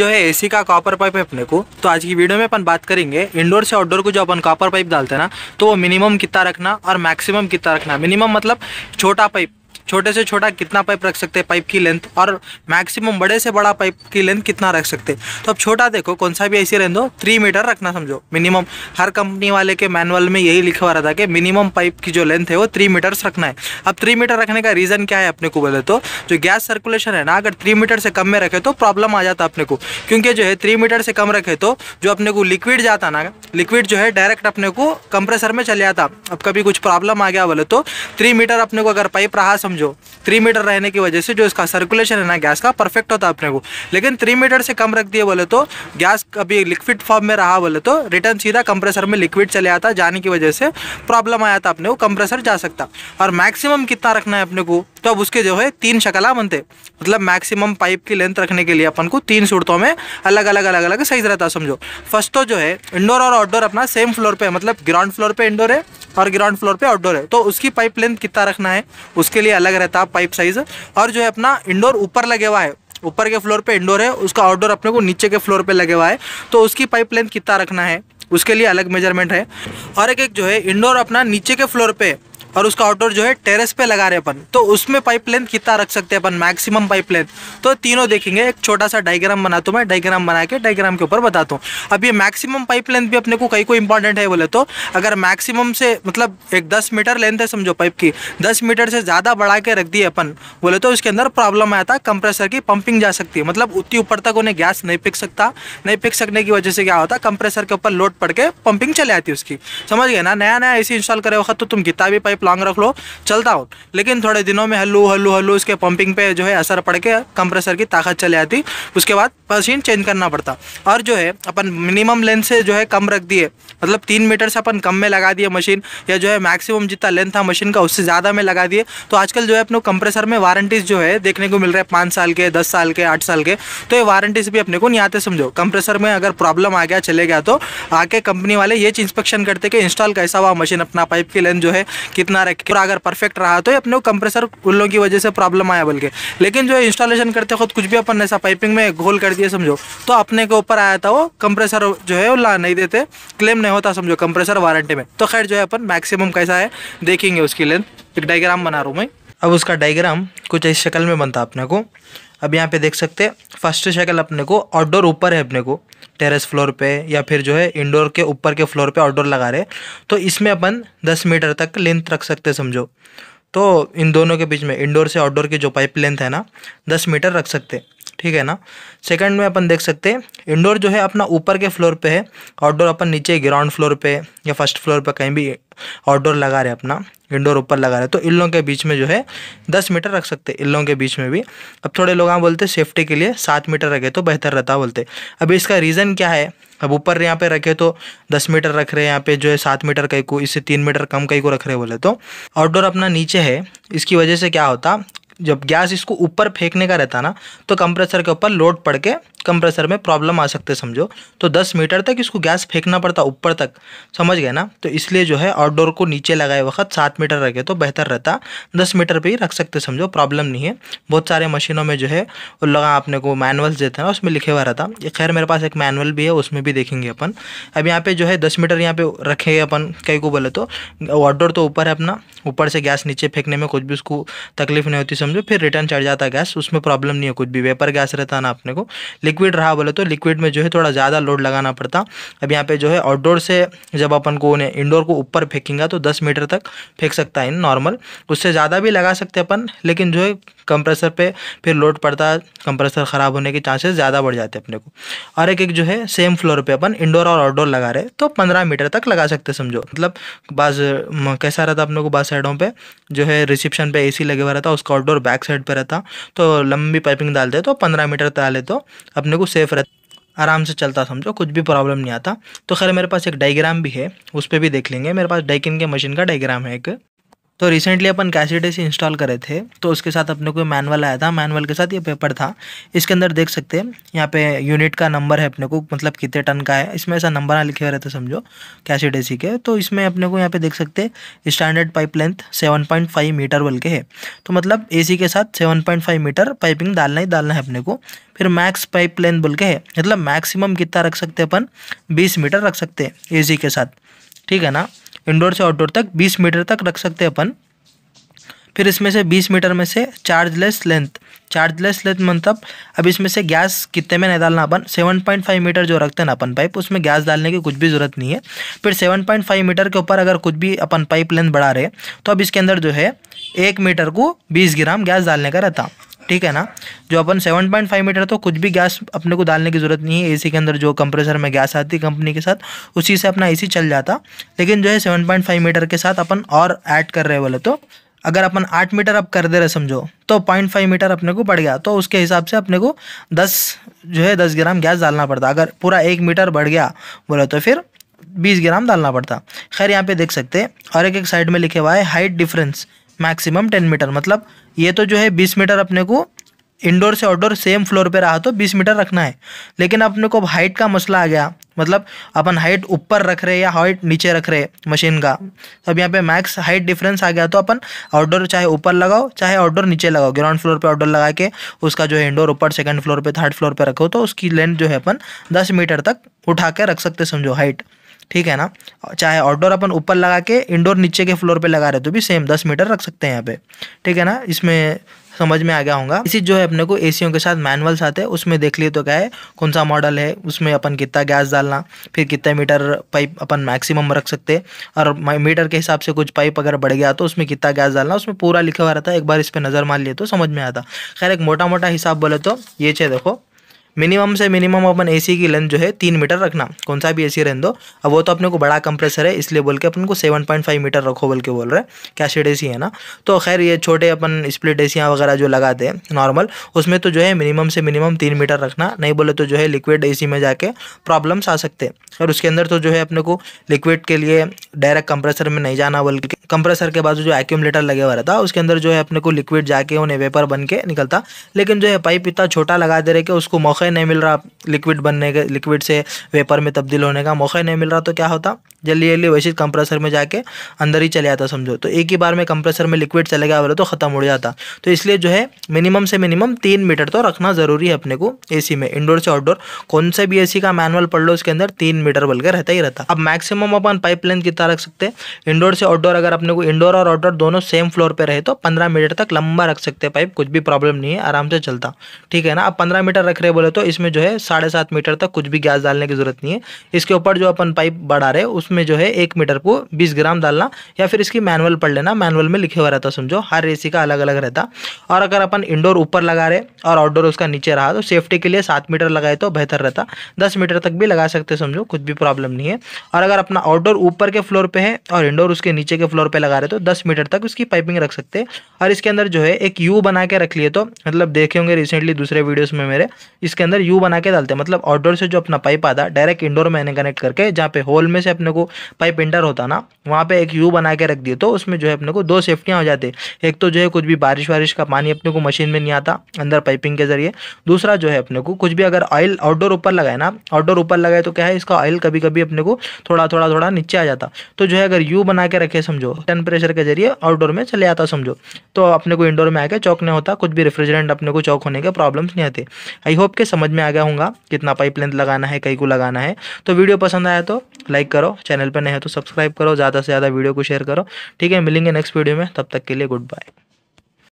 जो है एसी का कॉपर पाइप है अपने को तो आज की वीडियो में अपन बात करेंगे इंडोर से आउटडोर को जो अपन कॉपर पाइप डालते हैं ना तो वो मिनिमम कितना रखना और मैक्सिमम कितना रखना मिनिमम मतलब छोटा पाइप छोटे से छोटा कितना पाइप रख सकते हैं पाइप की लेंथ और मैक्सिमम बड़े से बड़ा पाइप की लेंथ कितना रख सकते तो अब छोटा देखो कौन सा भी ऐसी रहने दो थ्री मीटर रखना समझो मिनिमम हर कंपनी वाले के मैनुअल में यही लिखा हुआ था कि मिनिमम पाइप की जो लेंथ है वो थ्री मीटर्स रखना है अब थ्री मीटर रखने का रीज़न क्या है अपने को बोले तो जो गैस सर्कुलेशन है ना अगर थ्री मीटर से कम में रखे तो प्रॉब्लम आ जाता अपने को क्योंकि जो है थ्री मीटर से कम रखे तो जो अपने को लिक्विड जाता ना लिक्विड जो है डायरेक्ट अपने को कंप्रेसर में चले जाता अब कभी कुछ प्रॉब्लम आ गया बोले तो थ्री मीटर अपने को अगर पाइप रहा समझो समझो थ्री मीटर रहने की वजह से जो इसका सर्कुलेशन है ना गैस का परफेक्ट होता है अपने को लेकिन थ्री मीटर से कम रख दिए बोले तो गैस अभी लिक्विड फॉर्म में रहा बोले तो रिटर्न सीधा कंप्रेसर में लिक्विड चले आता जाने की वजह से प्रॉब्लम आया था अपने को कंप्रेसर जा सकता और मैक्सिमम कितना रखना है अपने को तो अब उसके जो है तीन शकला बनते मतलब मैक्सिमम पाइप की लेंथ रखने के लिए अपन को तीन सूरतों में अलग अलग अलग अलग साइज रहता समझो फर्स्ट तो जो है इंडोर और आउटडोर अपना सेम फ्लोर पे मतलब ग्राउंड फ्लोर पे इंडोर है और ग्राउंड फ्लोर पे आउटडोर है तो उसकी पाइप लेंथ कितना रखना है उसके लिए अलग रहता है पाइप साइज और जो है अपना इंडोर ऊपर लगे हुआ है ऊपर के फ्लोर पे इंडोर है उसका आउटडोर अपने को नीचे के फ्लोर पे लगे हुआ है तो उसकी पाइप लेंथ कितना रखना है उसके लिए अलग मेजरमेंट है और एक एक जो है इंडोर अपना नीचे के फ्लोर पे और उसका आउटडोर जो है टेरेस पे लगा रहे अपन तो उसमें पाइप लेंथ कितना रख सकते हैं अपन मैक्सिमम पाइप लेंथ तो तीनों देखेंगे एक छोटा सा डायग्राम बनाता हूँ मैं डायग्राम बना के डायग्राम के ऊपर बताता हूँ अब ये मैक्सिमम पाइप लेंथ भी अपने को कहीं को इंपॉर्टेंट है बोले तो अगर मैक्सिमम से मतलब एक दस मीटर लेंथ है समझो पाइप की दस मीटर से ज़्यादा बढ़ा के रख दिए अपन बोले तो उसके अंदर प्रॉब्लम आया था कंप्रेसर की पंपिंग जा सकती है मतलब उतनी ऊपर तक उन्हें गैस नहीं फेंक सकता नहीं फेंक सकने की वजह से क्या होता कंप्रेसर के ऊपर लोड पड़ के पंपिंग चले आती उसकी समझ गए ना नया नया ए इंस्टॉल करे वक्त तो तुम गिता भी पाइप लॉन्ग रख लो चलता हो लेकिन थोड़े दिनों में हल्लू हल्लू हल्लू इसके पंपिंग पे जो है असर पड़ के कंप्रेसर की ताकत चले आती उसके बाद मशीन चेंज करना पड़ता और जो है अपन मिनिमम लेंथ से जो है कम रख दिए मतलब तीन मीटर से अपन कम में लगा दिए मशीन या जो है मैक्सिमम जितना लेंथ था मशीन का उससे ज़्यादा में लगा दिए तो आजकल जो है अपने कंप्रेसर में वारंटीज़ जो है देखने को मिल रहा है पाँच साल के दस साल के आठ साल के तो ये वारंटीज़ भी अपने को नहीं आते समझो कंप्रेसर में अगर प्रॉब्लम आ गया चले गया तो आके कंपनी वाले ये इंस्पेक्शन करते कि इंस्टॉल कैसा हुआ मशीन अपना पाइप की लेंथ जो है कितना इतना रखें और अगर परफेक्ट रहा तो अपने कंप्रेसर उल्लों की वजह से प्रॉब्लम आया बल्कि लेकिन जो इंस्टॉलेशन करते खुद कुछ भी अपन ने ऐसा पाइपिंग में घोल कर दिया समझो तो अपने के ऊपर आया था वो कंप्रेसर जो है वो ला नहीं देते क्लेम नहीं होता समझो कंप्रेसर वारंटी में तो खैर जो है अपन मैक्सिमम कैसा है देखेंगे उसकी लेंथ एक डाइग्राम बना रहा हूँ मैं अब उसका डायग्राम कुछ इस शक्ल में बनता अपने को अब यहाँ पे देख सकते हैं फर्स्ट शक्ल अपने को आउटडोर ऊपर है अपने को टेरेस फ्लोर पे या फिर जो है इंडोर के ऊपर के फ्लोर पे आउटडोर लगा रहे तो इसमें अपन दस मीटर तक लेंथ रख सकते समझो तो इन दोनों के बीच में इंडोर से आउटडोर की जो पाइप लेंथ है ना दस मीटर रख सकते ठीक है ना सेकंड में अपन देख सकते हैं इंडोर जो है अपना ऊपर के फ्लोर पे है आउटडोर अपन नीचे ग्राउंड फ्लोर पे या फर्स्ट फ्लोर पे कहीं भी आउटडोर लगा रहे अपना इंडोर ऊपर लगा रहे तो इन लोगों के बीच में जो है दस मीटर रख सकते इन लोगों के बीच में भी अब थोड़े लोग हाँ बोलते सेफ्टी के लिए सात मीटर रखे तो बेहतर रहता बोलते अब इसका रीज़न क्या है अब ऊपर यहाँ पे रखे तो दस मीटर रख रहे हैं यहाँ पे जो है सात मीटर कहीं को इससे तीन मीटर कम कहीं को रख रहे बोले तो आउटडोर अपना नीचे है इसकी वजह से क्या होता जब गैस इसको ऊपर फेंकने का रहता ना तो कंप्रेसर के ऊपर लोड पड़ के कंप्रेसर में प्रॉब्लम आ सकते समझो तो 10 मीटर तक इसको गैस फेंकना पड़ता ऊपर तक समझ गए ना तो इसलिए जो है आउटडोर को नीचे लगाए वक्त सात मीटर रखे तो बेहतर रहता दस मीटर पर ही रख सकते समझो प्रॉब्लम नहीं है बहुत सारे मशीनों में जो है वो लगा अपने को मैनुअल्स देते हैं ना उसमें लिखे हुआ रहता ये खैर मेरे पास एक मैनुअल भी है उसमें भी देखेंगे अपन अब यहाँ पर जो है दस मीटर यहाँ पर रखेंगे अपन कहीं को बोले तो आउटडोर तो ऊपर है अपना ऊपर से गैस नीचे फेंकने में कुछ भी उसको तकलीफ नहीं होती समझो फिर रिटर्न चढ़ जाता है गैस उसमें प्रॉब्लम नहीं है कुछ भी वेपर गैस रहता ना अपने को लिक्विड रहा बोले तो लिक्विड में जो है थोड़ा ज़्यादा लोड लगाना पड़ता अब यहाँ पे जो है आउटडोर से जब अपन को उन्हें इंडोर को ऊपर फेंकेंगे तो दस मीटर तक फेंक सकता है नॉर्मल उससे ज़्यादा भी लगा सकते अपन लेकिन जो है कंप्रेसर पे फिर लोड पड़ता है कंप्रेसर ख़राब होने के चांसेस ज़्यादा बढ़ जाते हैं अपने को और एक एक जो है सेम फ्लोर पे अपन इंडोर और आउटडोर लगा रहे तो पंद्रह मीटर तक लगा सकते समझो मतलब बाज़ कैसा रहता अपने को बास साइडों पर जो है रिसेप्शन पे एसी लगे हुआ रहता उसका आउटडोर बैक साइड पर रहता तो लंबी पाइपिंग डालते तो पंद्रह मीटर डाले तो अपने को सेफ रहता आराम से चलता समझो कुछ भी प्रॉब्लम नहीं आता तो खैर मेरे पास एक डायग्राम भी है उस पर भी देख लेंगे मेरे पास डाइकिन के मशीन का डायग्राम है एक तो रिसेंटली अपन कैसेटेस इंस्टॉल करे थे तो उसके साथ अपने को मैनुअल आया था मैनुअल के साथ ये पेपर था इसके अंदर देख सकते हैं यहाँ पे यूनिट का नंबर है अपने को मतलब कितने टन का है इसमें ऐसा नंबर लिखे हुए रहते समझो कैसीडेसी के तो इसमें अपने को यहाँ पे देख सकते standard pipe length seven point five metre बोल के है तो मतलब ए के साथ seven point five metre piping डालना ही डालना है अपने को फिर मैक्स पाइप लेंथ बोल के है मतलब मैक्सिमम कितना रख सकते अपन बीस मीटर रख सकते हैं ए के साथ ठीक है ना इंडोर से आउटडोर तक बीस मीटर तक रख सकते हैं अपन फिर इसमें से बीस मीटर में से चार्जलेस लेंथ चार्जलेस लेंथ मतलब अब इसमें से गैस कितने में नहीं डालना अपन सेवन पॉइंट फाइव मीटर जो रखते हैं ना अपन पाइप उसमें गैस डालने की कुछ भी ज़रूरत नहीं है फिर सेवन पॉइंट फाइव मीटर के ऊपर अगर कुछ भी अपन पाइप लेंथ बढ़ा रहे तो अब इसके अंदर जो है एक मीटर को बीस ग्राम गैस डालने का रहता ठीक है ना जो अपन सेवन पॉइंट फाइव मीटर तो कुछ भी गैस अपने को डालने की ज़रूरत नहीं है एसी के अंदर जो कंप्रेसर में गैस आती कंपनी के साथ उसी से अपना एसी चल जाता लेकिन जो है सेवन पॉइंट फाइव मीटर के साथ अपन और ऐड कर रहे बोले तो अगर अपन आठ मीटर अब कर दे रहे समझो तो पॉइंट फाइव मीटर अपने को बढ़ गया तो उसके हिसाब से अपने को दस जो है दस ग्राम गैस डालना पड़ता अगर पूरा एक मीटर बढ़ गया बोले तो फिर बीस ग्राम डालना पड़ता खैर यहाँ पे देख सकते हैं और एक एक साइड में लिखे हुआ है height difference maximum ten metre मतलब ये तो जो है बीस मीटर अपने को इंडोर से आउटडोर सेम फ्लोर पे रहा तो बीस मीटर रखना है लेकिन अपने को हाइट का मसला आ गया मतलब अपन हाइट ऊपर रख रहे या हाइट नीचे रख रहे मशीन का तो अब यहाँ पे मैक्स हाइट डिफरेंस आ गया तो अपन आउटडोर चाहे ऊपर लगाओ चाहे आउटडोर नीचे लगाओ ग्राउंड फ्लोर पे आउटडोर लगा के उसका जो है इंडोर ऊपर सेकंड फ्लोर पे थर्ड फ्लोर पे रखो तो उसकी लेंथ जो है अपन दस मीटर तक उठा के रख सकते समझो हाइट ठीक है ना चाहे आउटडोर अपन ऊपर लगा के इंडोर नीचे के फ्लोर पे लगा रहे तो भी सेम दस मीटर रख सकते हैं यहाँ पे ठीक है ना इसमें समझ में आ गया होगा इसी जो है अपने को एसीओं के साथ मैनुअल आते है उसमें देख लिए तो क्या है कौन सा मॉडल है उसमें अपन कितना गैस डालना फिर कितना मीटर पाइप अपन मैक्सिमम रख सकते और मीटर के हिसाब से कुछ पाइप अगर बढ़ गया तो उसमें कितना गैस डालना उसमें पूरा लिखा हुआ रहता है एक बार इस पर नज़र मार लिए तो समझ में आता खैर एक मोटा मोटा हिसाब बोले तो ये चाहिए देखो मिनिमम से मिनिमम अपन एसी की लेंथ जो है तीन मीटर रखना कौन सा भी एसी रहने दो अब वो तो अपने को बड़ा कंप्रेसर है इसलिए बोल के अपन को सेवन पॉइंट फाइव मीटर रखो बोल के बोल रहे हैं ए एसी है ना तो खैर ये छोटे अपन स्प्लिट एसियाँ वगैरह जो लगाते हैं नॉर्मल उसमें तो जो है मिनिमम से मिनिमम तीन मीटर रखना नहीं बोले तो जो है लिक्विड ए में जाके प्रॉब्लम्स आ सकते हैं और उसके अंदर तो जो है अपने को लिक्विड के लिए डायरेक्ट कंप्रेसर में नहीं जाना बोल के कंप्रेसर के बाद जो एक्यूमलेटर लगे हुआ रहता उसके अंदर जो है अपने को लिक्विड जाके उन्हें वेपर बन के निकलता लेकिन जो है पाइप इतना छोटा लगा दे रहे कि उसको मौका मौका ही नहीं मिल रहा लिक्विड बनने के लिक्विड से वेपर में तब्दील होने का मौका ही नहीं मिल रहा तो क्या होता जल्दी जल्दी वैसे कंप्रेसर में जाके अंदर ही चले जाता समझो तो एक ही बार में कंप्रेसर में लिक्विड चले गया बोले तो ख़त्म हो जाता तो इसलिए जो है मिनिमम से मिनिमम तीन मीटर तो रखना ज़रूरी है अपने को ए में इंडोर से आउटडोर कौन से भी ए का मैनुअल पढ़ लो उसके अंदर तीन मीटर बल के रहता ही रहता अब मैक्सिमम अपन पाइप लेंथ कितना रख सकते हैं इंडोर से आउटडोर अगर अपने को इंडोर और आउटडोर दोनों सेम फ्लोर पर रहे तो पंद्रह मीटर तक लंबा रख सकते हैं पाइप कुछ भी प्रॉब्लम नहीं है आराम से चलता ठीक है ना अब पंद्रह मीटर रख रहे बोले हो तो इसमें जो है साढ़े सात मीटर तक कुछ भी गैस डालने की जरूरत नहीं है इसके ऊपर जो अपन पाइप बढ़ा रहे उसमें जो है एक मीटर को बीस ग्राम डालना या फिर इसकी मैनुअल पढ़ लेना मैनुअल में लिखे हुआ रहता समझो हर एसी का अलग अलग रहता और अगर अपन इंडोर ऊपर लगा रहे और आउटडोर उसका नीचे रहा तो सेफ्टी के लिए सात मीटर लगाए तो बेहतर रहता दस मीटर तक भी लगा सकते समझो कुछ भी प्रॉब्लम नहीं है और अगर अपना आउटडोर ऊपर के फ्लोर पे है और इंडोर उसके नीचे के फ्लोर पे लगा रहे तो दस मीटर तक उसकी पाइपिंग रख सकते हैं और इसके अंदर जो है एक यू बना के रख लिए तो मतलब देखे होंगे रिसेंटली दूसरे वीडियोज़ में मेरे इसके उसके अंदर यू बना के डालते हैं मतलब आउटडोर से जो अपना पाइप आता है डायरेक्ट इंडोर में कनेक्ट करके जहाँ पे होल में से अपने को पाइप इंटर होता ना वहाँ पे एक यू बना के रख दिए तो उसमें जो है अपने को दो सेफ्टियाँ हो जाती है एक तो जो है कुछ भी बारिश वारिश का पानी अपने को मशीन में नहीं आता अंदर पाइपिंग के जरिए दूसरा जो है अपने को कुछ भी अगर ऑयल आउटडोर ऊपर लगाए ना आउटडोर ऊपर लगाए तो क्या है इसका ऑयल कभी कभी अपने को थोड़ा थोड़ा थोड़ा नीचे आ जाता तो जो है अगर यू बना के रखे समझो टन प्रेशर के जरिए आउटडोर में चले आता समझो तो अपने को इंडोर में आके चौक नहीं होता कुछ भी रेफ्रिजरेंट अपने को चौक होने के प्रॉब्लम्स नहीं आते आई होप के समझ में आ गया होगा कितना पाइप लेंथ लगाना है कई को लगाना है तो वीडियो पसंद आया तो लाइक करो चैनल पर नहीं है तो सब्सक्राइब करो ज़्यादा से ज़्यादा वीडियो को शेयर करो ठीक है मिलेंगे नेक्स्ट वीडियो में तब तक के लिए गुड बाय